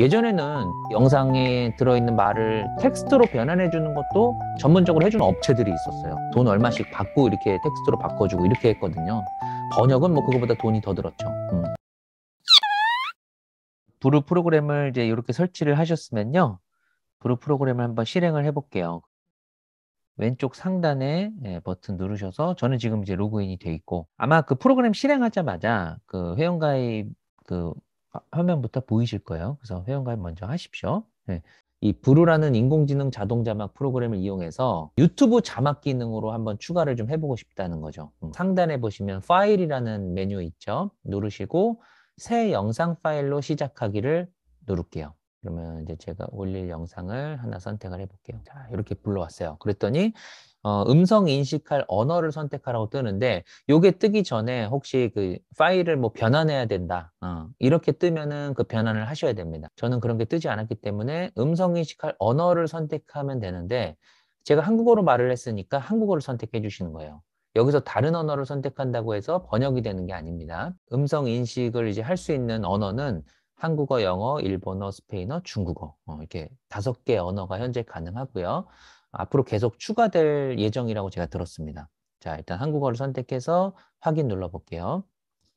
예전에는 영상에 들어있는 말을 텍스트로 변환해 주는 것도 전문적으로 해주는 업체들이 있었어요. 돈 얼마씩 받고 이렇게 텍스트로 바꿔주고 이렇게 했거든요. 번역은 뭐 그거보다 돈이 더 들었죠. 음. 브루 프로그램을 이제 이렇게 설치를 하셨으면요. 브루 프로그램을 한번 실행을 해볼게요. 왼쪽 상단에 예, 버튼 누르셔서 저는 지금 이제 로그인이 돼 있고 아마 그 프로그램 실행하자마자 그 회원가입 그 화면부터 보이실 거예요. 그래서 회원가입 먼저 하십시오. 네. 이 브루라는 인공지능 자동 자막 프로그램을 이용해서 유튜브 자막 기능으로 한번 추가를 좀 해보고 싶다는 거죠. 음, 상단에 보시면 파일이라는 메뉴 있죠. 누르시고 새 영상 파일로 시작하기를 누를게요. 그러면 이제 제가 올릴 영상을 하나 선택을 해볼게요. 자, 이렇게 불러왔어요. 그랬더니 어, 음성 인식할 언어를 선택하라고 뜨는데 요게 뜨기 전에 혹시 그 파일을 뭐 변환해야 된다 어, 이렇게 뜨면은 그 변환을 하셔야 됩니다 저는 그런 게 뜨지 않았기 때문에 음성 인식할 언어를 선택하면 되는데 제가 한국어로 말을 했으니까 한국어를 선택해 주시는 거예요 여기서 다른 언어를 선택한다고 해서 번역이 되는 게 아닙니다 음성 인식을 이제 할 수 있는 언어는 한국어, 영어, 일본어, 스페인어, 중국어 어, 이렇게 다섯 개 언어가 현재 가능하고요 앞으로 계속 추가될 예정이라고 제가 들었습니다. 자, 일단 한국어를 선택해서 확인 눌러볼게요.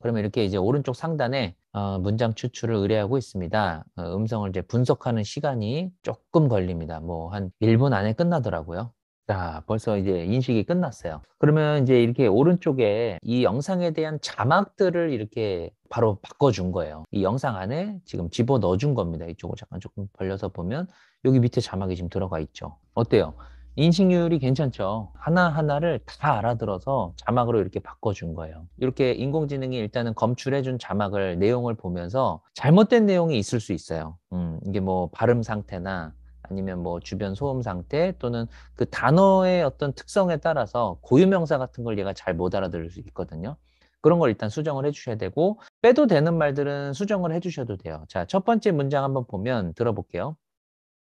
그러면 이렇게 이제 오른쪽 상단에 어, 문장 추출을 의뢰하고 있습니다. 어, 음성을 이제 분석하는 시간이 조금 걸립니다. 뭐 한 1분 안에 끝나더라고요. 자, 벌써 이제 인식이 끝났어요. 그러면 이제 이렇게 오른쪽에 이 영상에 대한 자막들을 이렇게 바로 바꿔준 거예요. 이 영상 안에 지금 집어 넣어준 겁니다. 이쪽을 잠깐 조금 벌려서 보면 여기 밑에 자막이 지금 들어가 있죠. 어때요? 인식률이 괜찮죠. 하나하나를 다 알아들어서 자막으로 이렇게 바꿔준 거예요. 이렇게 인공지능이 일단은 검출해준 자막을, 내용을 보면서 잘못된 내용이 있을 수 있어요. 음, 이게 뭐 발음 상태나 아니면 뭐 주변 소음 상태 또는 그 단어의 어떤 특성에 따라서 고유명사 같은 걸 얘가 잘 못 알아들을 수 있거든요. 그런 걸 일단 수정을 해주셔야 되고 빼도 되는 말들은 수정을 해주셔도 돼요. 자, 첫 번째 문장 한번 보면 들어볼게요.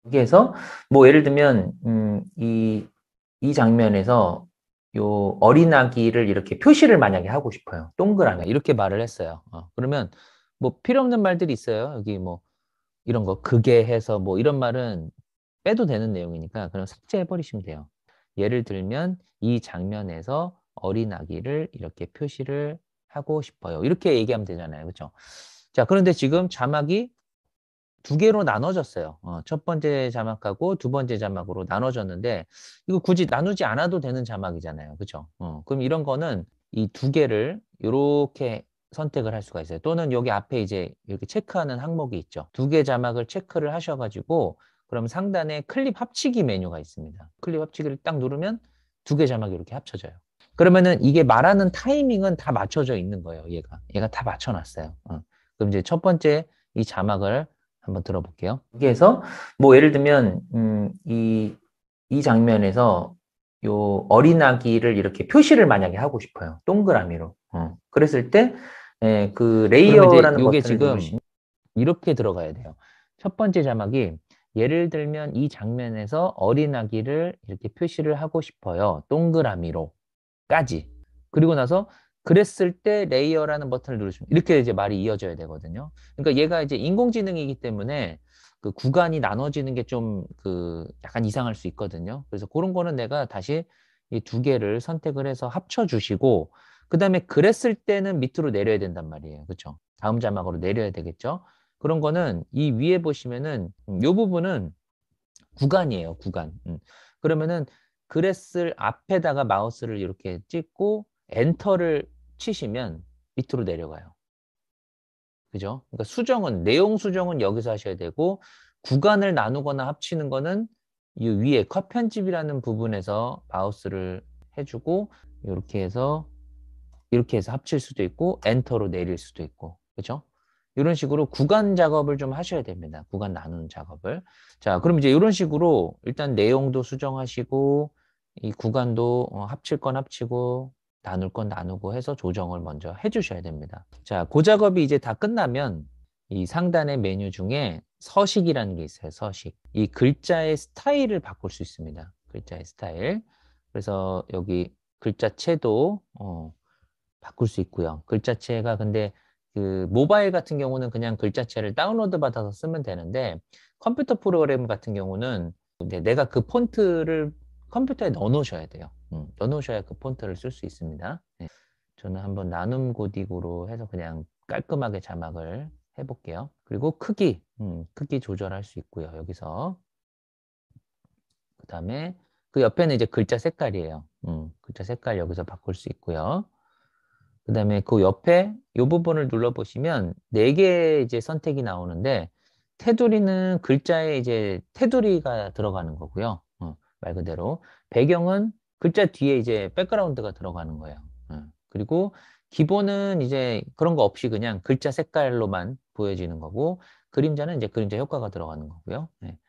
여기에서 뭐 예를 들면 음, 이, 이 장면에서 요 어린아기를 이렇게 표시를 만약에 하고 싶어요. 동그라미 이렇게 말을 했어요. 어, 그러면 뭐 필요 없는 말들이 있어요. 여기 뭐 이런 거 그게 해서 뭐 이런 말은 빼도 되는 내용이니까 그럼 삭제해버리시면 돼요. 예를 들면 이 장면에서 어린 아기를 이렇게 표시를 하고 싶어요. 이렇게 얘기하면 되잖아요. 그렇죠? 자, 그런데 지금 자막이 두 개로 나눠졌어요. 어, 첫 번째 자막하고 두 번째 자막으로 나눠졌는데 이거 굳이 나누지 않아도 되는 자막이잖아요. 그렇죠? 어, 그럼 이런 거는 이 두 개를 이렇게 선택을 할 수가 있어요. 또는 여기 앞에 이제 이렇게 체크하는 항목이 있죠. 두 개 자막을 체크를 하셔가지고 그럼 상단에 클립 합치기 메뉴가 있습니다. 클립 합치기를 딱 누르면 두 개 자막이 이렇게 합쳐져요. 그러면은 이게 말하는 타이밍은 다 맞춰져 있는 거예요. 얘가 얘가 다 맞춰놨어요. 어. 그럼 이제 첫 번째 이 자막을 한번 들어볼게요. 여기에서 뭐 예를 들면 음, 이, 이 장면에서 요 어린아기를 이렇게 표시를 만약에 하고 싶어요. 동그라미로. 어. 그랬을 때그 예, 레이어라는 이게 지금 누르시면... 이렇게 들어가야 돼요. 첫 번째 자막이 예를 들면 이 장면에서 어린아기를 이렇게 표시를 하고 싶어요. 동그라미로 까지. 그리고 나서 그랬을 때 레이어라는 버튼을 누르시면 이렇게 이제 말이 이어져야 되거든요. 그러니까 얘가 이제 인공지능이기 때문에 그 구간이 나눠지는 게 좀 그 약간 이상할 수 있거든요. 그래서 그런 거는 내가 다시 이 두 개를 선택을 해서 합쳐 주시고 그다음에 그랬을 때는 밑으로 내려야 된단 말이에요. 그렇죠? 다음 자막으로 내려야 되겠죠? 그런 거는 이 위에 보시면은 이 음, 부분은 구간이에요. 구간. 음. 그러면은 그랬을 앞에다가 마우스를 이렇게 찍고 엔터를 치시면 밑으로 내려가요. 그죠? 그러니까 수정은 내용 수정은 여기서 하셔야 되고 구간을 나누거나 합치는 거는 이 위에 컷 편집이라는 부분에서 마우스를 해주고 이렇게 해서 이렇게 해서 합칠 수도 있고 엔터로 내릴 수도 있고 그렇죠? 이런 식으로 구간 작업을 좀 하셔야 됩니다. 구간 나누는 작업을. 자, 그럼 이제 이런 식으로 일단 내용도 수정하시고 이 구간도 어, 합칠 건 합치고 나눌 건 나누고 해서 조정을 먼저 해주셔야 됩니다. 자, 그 작업이 이제 다 끝나면 이 상단의 메뉴 중에 서식이라는 게 있어요. 서식. 이 글자의 스타일을 바꿀 수 있습니다. 글자의 스타일. 그래서 여기 글자체도 어, 바꿀 수 있고요. 글자체가 근데 그 모바일 같은 경우는 그냥 글자체를 다운로드 받아서 쓰면 되는데 컴퓨터 프로그램 같은 경우는 내가 그 폰트를 컴퓨터에 넣어놓으셔야 돼요. 음, 넣어놓으셔야 그 폰트를 쓸 수 있습니다. 네. 저는 한번 나눔 고딕으로 해서 그냥 깔끔하게 자막을 해볼게요. 그리고 크기, 음, 크기 조절할 수 있고요. 여기서 그 다음에 그 옆에는 이제 글자 색깔이에요. 음, 글자 색깔 여기서 바꿀 수 있고요. 그 다음에 그 옆에 이 부분을 눌러보시면 4 개의 이제 선택이 나오는데 테두리는 글자에 이제 테두리가 들어가는 거고요. 어, 말 그대로. 배경은 글자 뒤에 이제 백그라운드가 들어가는 거예요. 어, 그리고 기본은 이제 그런 거 없이 그냥 글자 색깔로만 보여지는 거고 그림자는 이제 그림자 효과가 들어가는 거고요. 네.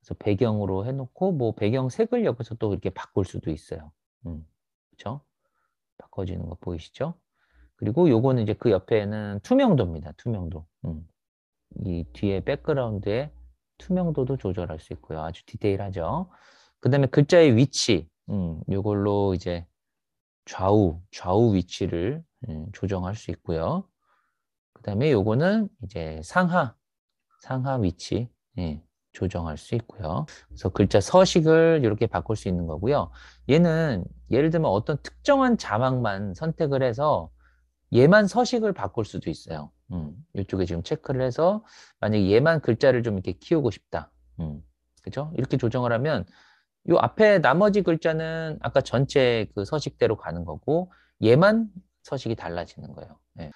그래서 배경으로 해놓고 뭐 배경 색을 옆에서또 이렇게 바꿀 수도 있어요. 음, 그렇죠? 바꿔지는 거 보이시죠? 그리고 요거는 이제 그 옆에는 투명도입니다. 투명도. 음. 이 뒤에 백그라운드에 투명도도 조절할 수 있고요. 아주 디테일하죠. 그 다음에 글자의 위치, 음, 요걸로 이제 좌우, 좌우 위치를 음, 조정할 수 있고요. 그 다음에 요거는 이제 상하, 상하 위치 예, 조정할 수 있고요. 그래서 글자 서식을 이렇게 바꿀 수 있는 거고요. 얘는 예를 들면 어떤 특정한 자막만 선택을 해서 얘만 서식을 바꿀 수도 있어요. 음, 이쪽에 지금 체크를 해서 만약에 얘만 글자를 좀 이렇게 키우고 싶다. 음, 그죠? 이렇게 조정을 하면 이 앞에 나머지 글자는 아까 전체 그 서식대로 가는 거고 얘만 서식이 달라지는 거예요. 예.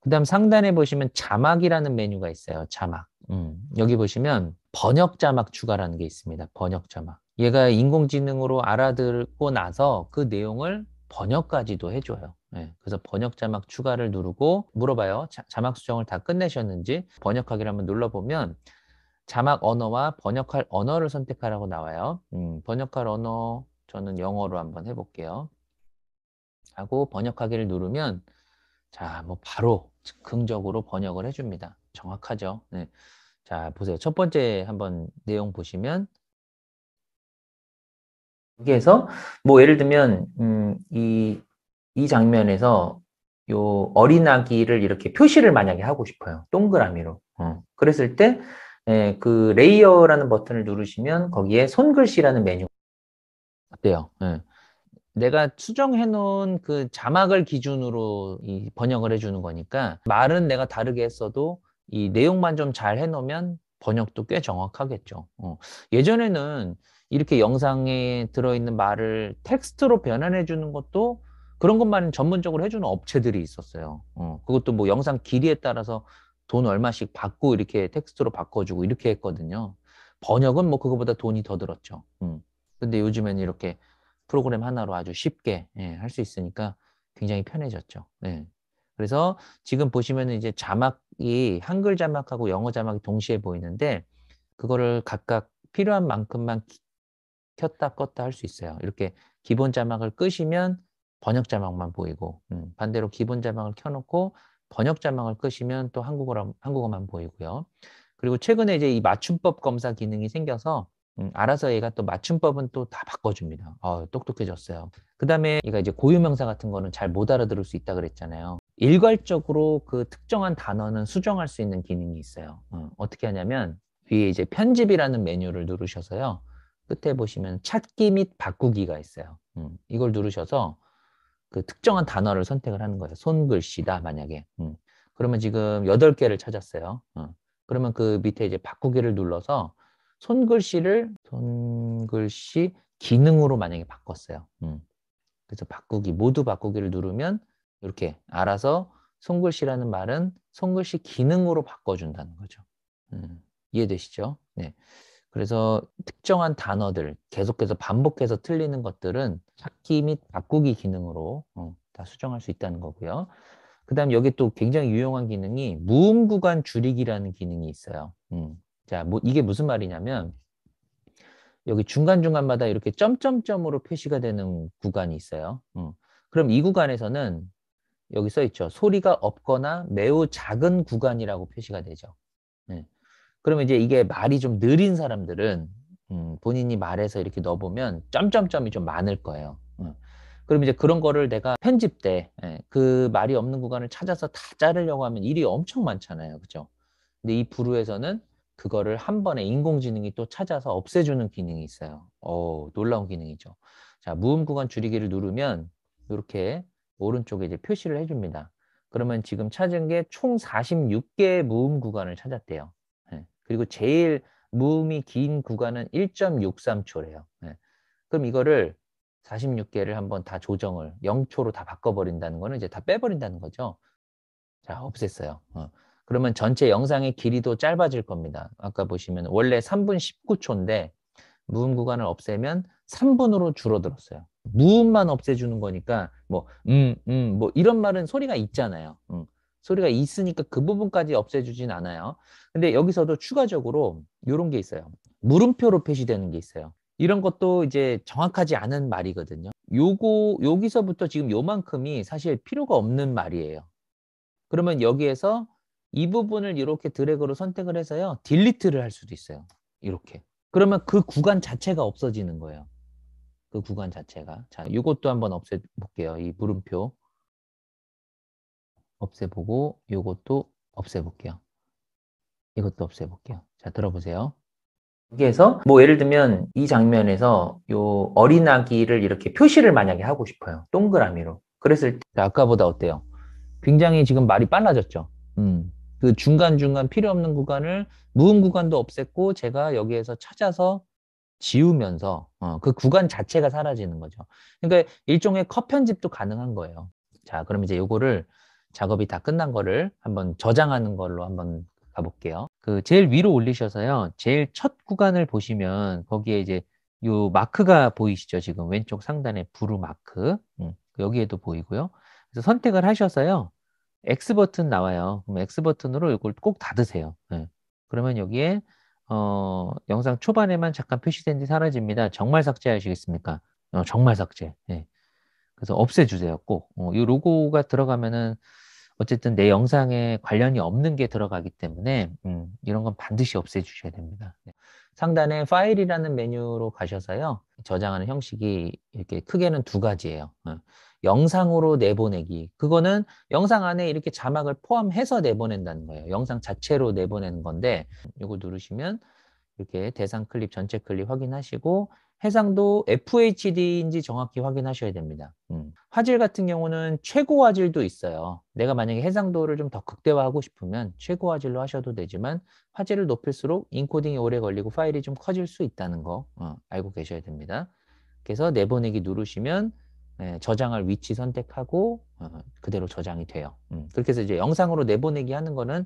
그 다음 상단에 보시면 자막이라는 메뉴가 있어요. 자막. 음, 여기 보시면 번역 자막 추가라는 게 있습니다. 번역 자막. 얘가 인공지능으로 알아듣고 나서 그 내용을 번역까지도 해줘요. 네, 그래서 번역 자막 추가를 누르고 물어봐요. 자, 자막 수정을 다 끝내셨는지 번역하기를 한번 눌러보면 자막 언어와 번역할 언어를 선택하라고 나와요. 음, 번역할 언어 저는 영어로 한번 해볼게요. 하고 번역하기를 누르면 자, 뭐 바로 즉흥적으로 번역을 해줍니다. 정확하죠? 네. 자, 보세요. 첫 번째 한번 내용 보시면 여기에서 뭐 예를 들면 음, 이이 장면에서 요 어린아기를 이렇게 표시를 만약에 하고 싶어요. 동그라미로. 어. 그랬을 때, 에, 예, 그 레이어라는 버튼을 누르시면 거기에 손글씨라는 메뉴. 어때요? 에. 예. 내가 수정해 놓은 그 자막을 기준으로 이 번역을 해주는 거니까 말은 내가 다르게 했어도 이 내용만 좀 잘 해놓으면 번역도 꽤 정확하겠죠. 어. 예전에는 이렇게 영상에 들어있는 말을 텍스트로 변환해 주는 것도 그런 것만 전문적으로 해주는 업체들이 있었어요. 어, 그것도 뭐 영상 길이에 따라서 돈 얼마씩 받고 이렇게 텍스트로 바꿔주고 이렇게 했거든요. 번역은 뭐 그거보다 돈이 더 들었죠. 음. 근데 요즘에는 이렇게 프로그램 하나로 아주 쉽게 예, 할수 있으니까 굉장히 편해졌죠. 예. 그래서 지금 보시면 이제 자막이 한글 자막하고 영어 자막이 동시에 보이는데 그거를 각각 필요한 만큼만 켰다 껐다 할 수 있어요. 이렇게 기본 자막을 끄시면 번역 자막만 보이고 음, 반대로 기본 자막을 켜놓고 번역 자막을 끄시면 또 한국어라, 한국어만 보이고요. 그리고 최근에 이제 이 맞춤법 검사 기능이 생겨서 음, 알아서 얘가 또 맞춤법은 또 다 바꿔줍니다. 어, 똑똑해졌어요. 그 다음에 얘가 이제 고유명사 같은 거는 잘 못 알아들을 수 있다 그랬잖아요. 일괄적으로 그 특정한 단어는 수정할 수 있는 기능이 있어요. 어, 어떻게 하냐면 위에 이제 편집이라는 메뉴를 누르셔서요. 끝에 보시면 찾기 및 바꾸기가 있어요. 음, 이걸 누르셔서 그 특정한 단어를 선택을 하는 거예요. 손글씨다 만약에. 음. 그러면 지금 8 개를 찾았어요. 어. 그러면 그 밑에 이제 바꾸기를 눌러서 손글씨를 손글씨 기능으로 만약에 바꿨어요. 음. 그래서 바꾸기 모두 바꾸기를 누르면 이렇게 알아서 손글씨라는 말은 손글씨 기능으로 바꿔준다는 거죠. 음. 이해되시죠? 네. 그래서 특정한 단어들 계속해서 반복해서 틀리는 것들은 찾기 및 바꾸기 기능으로 어, 다 수정할 수 있다는 거고요. 그 다음 여기 또 굉장히 유용한 기능이 무음 구간 줄이기라는 기능이 있어요. 음. 자, 뭐 이게 무슨 말이냐면 여기 중간중간마다 이렇게 점점점으로 표시가 되는 구간이 있어요. 음. 그럼 이 구간에서는 여기 써 있죠. 소리가 없거나 매우 작은 구간이라고 표시가 되죠. 네. 그러면 이제 이게 말이 좀 느린 사람들은 음, 본인이 말해서 이렇게 넣어보면 점점점이 좀 많을 거예요. 음. 어. 그럼 이제 그런 거를 내가 편집 때그 예, 말이 없는 구간을 찾아서 다 자르려고 하면 일이 엄청 많잖아요. 그죠? 근데 이 부루에서는 그거를 한 번에 인공지능이 또 찾아서 없애주는 기능이 있어요. 어, 놀라운 기능이죠. 자, 무음 구간 줄이기를 누르면 이렇게 오른쪽에 이제 표시를 해줍니다. 그러면 지금 찾은 게 총 46개의 무음 구간을 찾았대요. 그리고 제일 무음이 긴 구간은 1.63초래요. 네. 그럼 이거를 46개를 한번 다 조정을 0초로 다 바꿔버린다는 거는 이제 다 빼버린다는 거죠. 자, 없앴어요. 어. 그러면 전체 영상의 길이도 짧아질 겁니다. 아까 보시면 원래 3분 19초인데 무음 구간을 없애면 3분으로 줄어들었어요. 무음만 없애주는 거니까 뭐 음, 음, 뭐 이런 말은 소리가 있잖아요. 음. 소리가 있으니까 그 부분까지 없애주진 않아요. 근데 여기서도 추가적으로 이런 게 있어요. 물음표로 표시되는 게 있어요. 이런 것도 이제 정확하지 않은 말이거든요. 요거 여기서부터 지금 요만큼이 사실 필요가 없는 말이에요. 그러면 여기에서 이 부분을 이렇게 드래그로 선택을 해서요. 딜리트를 할 수도 있어요. 이렇게. 그러면 그 구간 자체가 없어지는 거예요. 그 구간 자체가. 자, 이것도 한번 없애볼게요. 이 물음표. 없애보고 이것도 없애볼게요. 이것도 없애볼게요. 자, 들어보세요. 여기에서 뭐 예를 들면 이 장면에서 요 어린아기를 이렇게 표시를 만약에 하고 싶어요. 동그라미로. 그랬을 때 아까보다 어때요? 굉장히 지금 말이 빨라졌죠. 음. 그 중간중간 필요 없는 구간을 무음 구간도 없앴고 제가 여기에서 찾아서 지우면서 어, 그 구간 자체가 사라지는 거죠. 그러니까 일종의 컷 편집도 가능한 거예요. 자, 그럼 이제 요거를 작업이 다 끝난 거를 한번 저장하는 걸로 한번 가볼게요. 그 제일 위로 올리셔서요. 제일 첫 구간을 보시면 거기에 이제 요 마크가 보이시죠? 지금 왼쪽 상단에 부루 마크. 음, 여기에도 보이고요. 그래서 선택을 하셔서요. X 버튼 나와요. 그럼 X 버튼으로 이걸 꼭 닫으세요. 네. 그러면 여기에 어, 영상 초반에만 잠깐 표시된 뒤 사라집니다. 정말 삭제하시겠습니까? 어, 정말 삭제. 네. 그래서 없애주세요꼭 어, 이 로고가 들어가면은 어쨌든 내 영상에 관련이 없는 게 들어가기 때문에 음, 이런 건 반드시 없애주셔야 됩니다. 네. 상단에 파일이라는 메뉴로 가셔서요. 저장하는 형식이 이렇게 크게는 두 가지예요. 어. 영상으로 내보내기. 그거는 영상 안에 이렇게 자막을 포함해서 내보낸다는 거예요. 영상 자체로 내보내는 건데 이거 누르시면 이렇게 대상 클립, 전체 클립 확인하시고 해상도 FHD인지 정확히 확인하셔야 됩니다. 음. 화질 같은 경우는 최고 화질도 있어요. 내가 만약에 해상도를 좀 더 극대화하고 싶으면 최고 화질로 하셔도 되지만 화질을 높일수록 인코딩이 오래 걸리고 파일이 좀 커질 수 있다는 거 어, 알고 계셔야 됩니다. 그래서 내보내기 누르시면 예, 저장할 위치 선택하고 어, 그대로 저장이 돼요. 음. 그렇게 해서 이제 영상으로 내보내기 하는 거는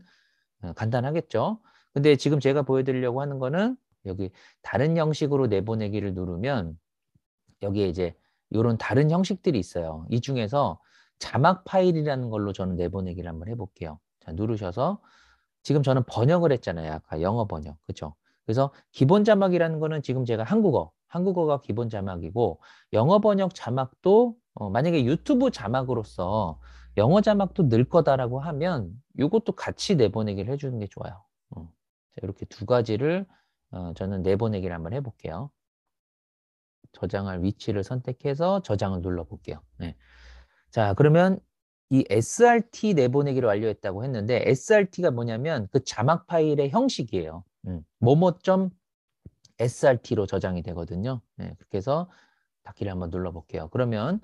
어, 간단하겠죠. 근데 지금 제가 보여드리려고 하는 거는 여기 다른 형식으로 내보내기를 누르면 여기에 이제 이런 다른 형식들이 있어요. 이 중에서 자막 파일이라는 걸로 저는 내보내기를 한번 해볼게요. 자, 누르셔서 지금 저는 번역을 했잖아요. 아까 영어 번역. 그렇죠? 그래서 기본 자막이라는 거는 지금 제가 한국어, 한국어가 기본 자막이고 영어 번역 자막도 어, 만약에 유튜브 자막으로서 영어 자막도 늘 거다라고 하면 이것도 같이 내보내기를 해주는 게 좋아요. 어. 자, 이렇게 두 가지를 어, 저는 내보내기를 네 한번 해볼게요. 저장할 위치를 선택해서 저장을 눌러볼게요. 네. 자, 그러면 이 SRT 내보내기를 네 완료했다고 했는데 SRT가 뭐냐면 그 자막 파일의 형식이에요. 음, 모모.srt로 저장이 되거든요. 네, 그렇게 해서 닫기를 한번 눌러볼게요. 그러면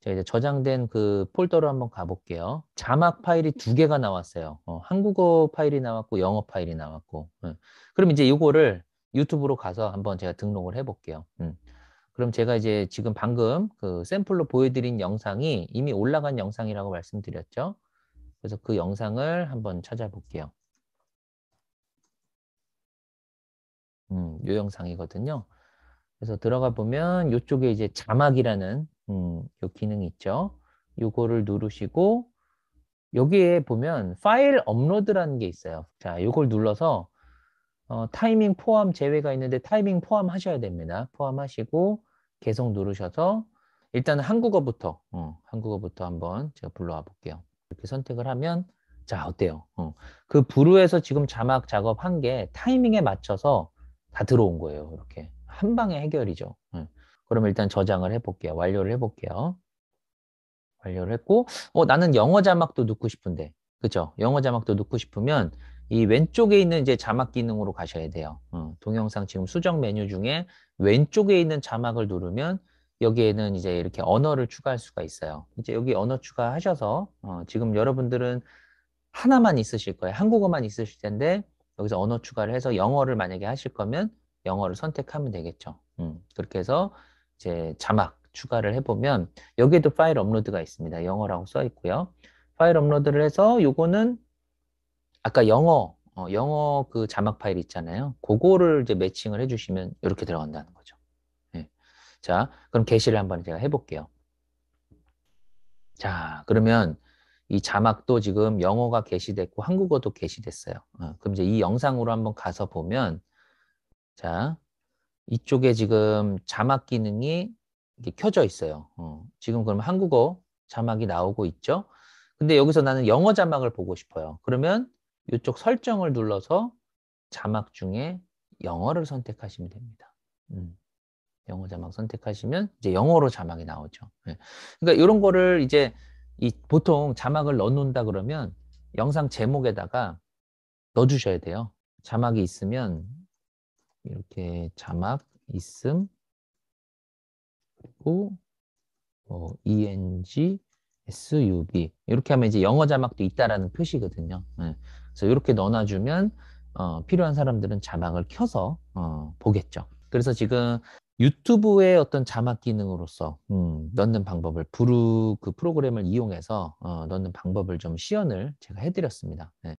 자, 이제 저장된 그 폴더로 한번 가볼게요. 자막 파일이 두 개가 나왔어요. 어, 한국어 파일이 나왔고 영어 파일이 나왔고. 네. 그럼 이제 이거를 유튜브로 가서 한번 제가 등록을 해볼게요. 음. 그럼 제가 이제 지금 방금 그 샘플로 보여드린 영상이 이미 올라간 영상이라고 말씀드렸죠. 그래서 그 영상을 한번 찾아볼게요. 음, 요 영상이거든요. 그래서 들어가 보면 이쪽에 이제 자막이라는 음, 요 기능이 있죠. 요거를 누르시고 여기에 보면 파일 업로드라는 게 있어요. 자, 요걸 눌러서 어, 타이밍 포함 제외가 있는데 타이밍 포함하셔야 됩니다. 포함하시고 계속 누르셔서 일단 한국어부터 어, 한국어부터 한번 제가 불러와 볼게요. 이렇게 선택을 하면 자 어때요? 어, 그 부루에서 지금 자막 작업한 게 타이밍에 맞춰서 다 들어온 거예요. 이렇게 한 방에 해결이죠. 어, 예. 그럼 일단 저장을 해볼게요. 완료를 해볼게요. 완료를 했고 어, 나는 영어 자막도 넣고 싶은데 그죠? 영어 자막도 넣고 싶으면 이 왼쪽에 있는 이제 자막 기능으로 가셔야 돼요. 어, 동영상 지금 수정 메뉴 중에 왼쪽에 있는 자막을 누르면 여기에는 이제 이렇게 언어를 추가할 수가 있어요. 이제 여기 언어 추가하셔서 어, 지금 여러분들은 하나만 있으실 거예요. 한국어만 있으실 텐데 여기서 언어 추가를 해서 영어를 만약에 하실 거면 영어를 선택하면 되겠죠. 음, 그렇게 해서 이제 자막 추가를 해보면 여기에도 파일 업로드가 있습니다. 영어라고 써 있고요. 파일 업로드를 해서 요거는 아까 영어 어, 영어 그 자막 파일 있잖아요. 그거를 이제 매칭을 해주시면 이렇게 들어간다는 거죠. 네. 자, 그럼 게시를 한번 제가 해볼게요. 자, 그러면 이 자막도 지금 영어가 게시됐고 한국어도 게시됐어요. 어, 그럼 이제 이 영상으로 한번 가서 보면 자 이쪽에 지금 자막 기능이 이렇게 켜져 있어요. 어, 지금 그럼 한국어 자막이 나오고 있죠. 근데 여기서 나는 영어 자막을 보고 싶어요. 그러면 이쪽 설정을 눌러서 자막 중에 영어를 선택하시면 됩니다. 음. 영어 자막 선택하시면 이제 영어로 자막이 나오죠. 네. 그러니까 이런 거를 이제 이 보통 자막을 넣는다 그러면 영상 제목에다가 넣어주셔야 돼요. 자막이 있으면 이렇게 자막 있음 그리고 뭐 eng s u v 이렇게 하면 이제 영어 자막도 있다라는 표시거든요. 네. 그래서 이렇게 넣어놔주면 어, 필요한 사람들은 자막을 켜서 어, 보겠죠. 그래서 지금 유튜브의 어떤 자막 기능으로서 음, 넣는 방법을 부르 그 프로그램을 이용해서 어, 넣는 방법을 좀 시연을 제가 해드렸습니다. 네.